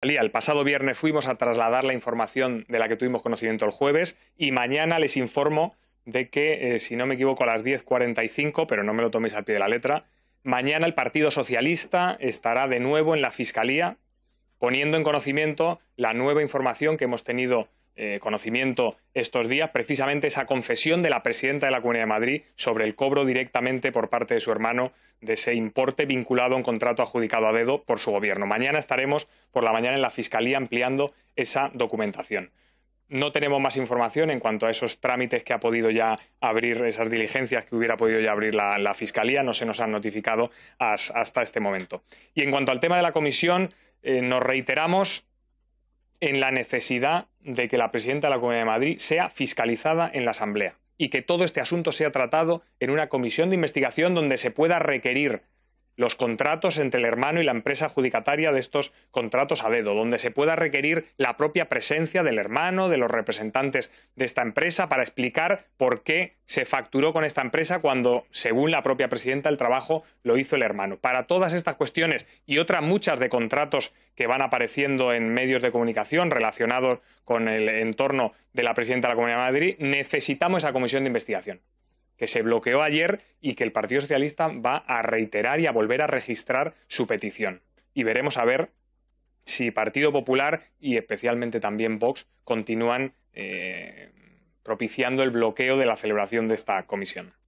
El pasado viernes fuimos a trasladar la información de la que tuvimos conocimiento el jueves y mañana les informo de que, eh, si no me equivoco, a las 10.45, pero no me lo toméis al pie de la letra, mañana el Partido Socialista estará de nuevo en la Fiscalía poniendo en conocimiento la nueva información que hemos tenido eh, conocimiento estos días precisamente esa confesión de la presidenta de la Comunidad de Madrid sobre el cobro directamente por parte de su hermano de ese importe vinculado a un contrato adjudicado a dedo por su gobierno. Mañana estaremos por la mañana en la Fiscalía ampliando esa documentación. No tenemos más información en cuanto a esos trámites que ha podido ya abrir, esas diligencias que hubiera podido ya abrir la, Fiscalía. No se nos han notificado hasta este momento. Y en cuanto al tema de la comisión, eh, nos reiteramos, en la necesidad de que la presidenta de la Comunidad de Madrid sea fiscalizada en la Asamblea y que todo este asunto sea tratado en una comisión de investigación donde se pueda requerir los contratos entre el hermano y la empresa adjudicataria de estos contratos a dedo, donde se pueda requerir la propia presencia del hermano, de los representantes de esta empresa, para explicar por qué se facturó con esta empresa cuando, según la propia presidenta, el trabajo lo hizo el hermano. Para todas estas cuestiones y otras muchas de contratos que van apareciendo en medios de comunicación relacionados con el entorno de la presidenta de la Comunidad de Madrid, necesitamos esa comisión de investigación que se bloqueó ayer y que el Partido Socialista va a reiterar y a volver a registrar su petición. Y veremos a ver si Partido Popular y especialmente también Vox continúan eh, propiciando el bloqueo de la celebración de esta comisión.